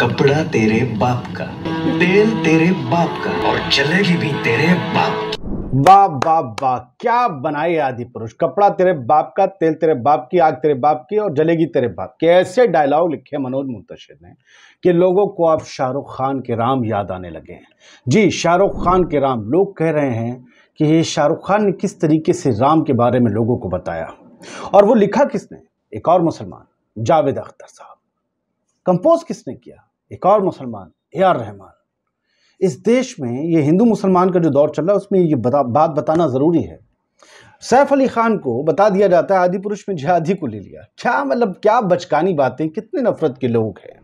कपड़ा तेरे बाप का तेल तेरे बाप का और चलेगी भी तेरे बाप बाप बाप बाप क्या बनाए आदि पुरुष कपड़ा तेरे बाप का तेल तेरे बाप की आग तेरे बाप की और जलेगी तेरे बाप के ऐसे डायलॉग लिखे मनोज मुंतशिर ने कि लोगों को अब शाहरुख खान के राम याद आने लगे हैं जी शाहरुख खान के राम लोग कह रहे हैं कि ये शाहरुख खान ने किस तरीके से राम के बारे में लोगों को बताया और वो लिखा किसने एक और मुसलमान जावेद अख्तर साहब कंपोज किसने किया एक और मुसलमान ए आर रहमान इस देश में ये हिंदू मुसलमान का जो दौर चल रहा है उसमें ये बता, बात बताना ज़रूरी है सैफ अली खान को बता दिया जाता है आदि पुरुष में जहादी को ले लिया क्या मतलब क्या बचकानी बातें कितने नफरत के लोग हैं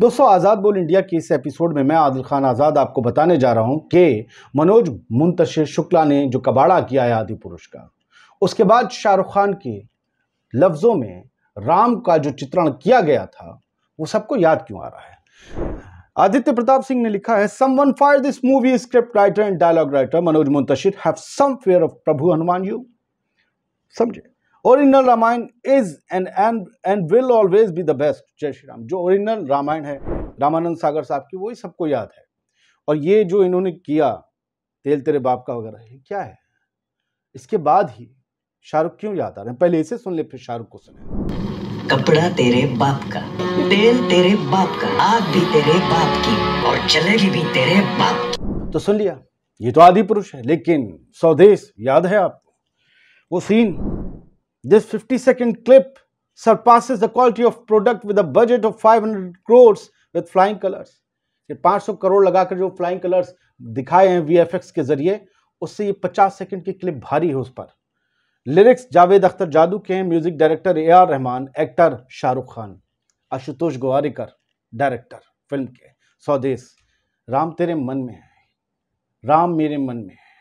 दोस्तों आज़ाद बोल इंडिया के इस एपिसोड में मैं आदिल खान आज़ाद आपको बताने जा रहा हूं कि मनोज मुंतशिर शुक्ला ने जो कबाड़ा किया है आदि पुरुष का उसके बाद शाहरुख खान के लफ्ज़ों में राम का जो चित्रण किया गया था वो सबको याद क्यों आ रहा है आदित्य प्रताप सिंह ने लिखा है some one fire this movie script writer and dialogue writer Manoj Muntashir have some fair of Prabhu Hanuman you समझे original Ramayan is an and and will always be the best Jai Shri Ram जो ओरिजिनल रामायण है रामानंद सागर साहब की वही सबको याद है और ये जो इन्होंने किया तेल तेरे बाप का वगैरह क्या है इसके बाद ही शाहरुख क्यों याद आ रहे हैं पहले इसे सुन ले फिर शाहरुख को सुने कपड़ा तेरे बाप का तेल तेरे बाप का आग भी तेरे बाप की और चलेगी भी तेरे बाप की तो सुन लिया ये तो आदि पुरुष है लेकिन स्वदेश याद है आपको वो scene this 50 second clip surpasses the quality of product with a budget of 500 crore with flying colours ये 500 करोड़ लगाकर जो फ्लाइंग कलर्स दिखाए हैं वीएफएक्स के जरिए उससे ये 50 सेकंड की क्लिप भारी है उस पर लिरिक्स जावेद अख्तर जादू के music director A R Rahman actor Shahrukh Khan Ashutosh Gowariker director film के स्वदेश राम तेरे मन में है राम मेरे मन में है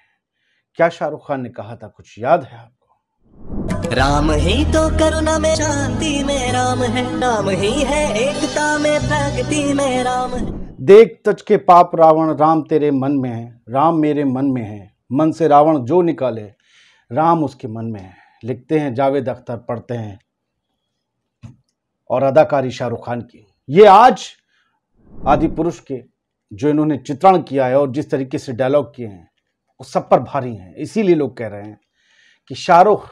क्या शाहरुख खान ने कहा था कुछ याद है आपको राम ही तो करुणा में शांति में राम है राम ही है एकता में प्रगति में राम है देख तज के पाप रावण राम तेरे मन में है राम मेरे मन में है मन से रावण जो निकाले राम उसके मन में है लिखते हैं जावेद अख्तर पढ़ते हैं और अदाकारी शाहरुख खान की ये आज आदि पुरुष के जो इन्होंने चित्रण किया है और जिस तरीके से डायलॉग किए हैं वो सब पर भारी हैं इसीलिए लोग कह रहे हैं कि शाहरुख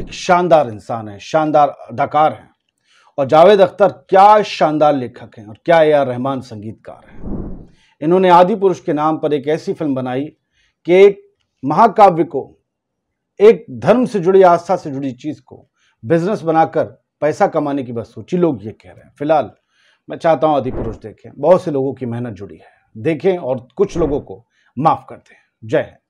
एक शानदार इंसान है शानदार अदाकार है और जावेद अख्तर क्या शानदार लेखक हैं और क्या ए आर रहमान संगीतकार हैं इन्होंने आदि पुरुष के नाम पर एक ऐसी फिल्म बनाई कि एक महाकाव्य को एक धर्म से जुड़ी आस्था से जुड़ी चीज़ को बिजनेस बनाकर पैसा कमाने की बस सोची लोग ये कह रहे हैं फिलहाल मैं चाहता हूं अधिपुरुष पुरुष देखें बहुत से लोगों की मेहनत जुड़ी है देखें और कुछ लोगों को माफ़ कर दें जय हिंद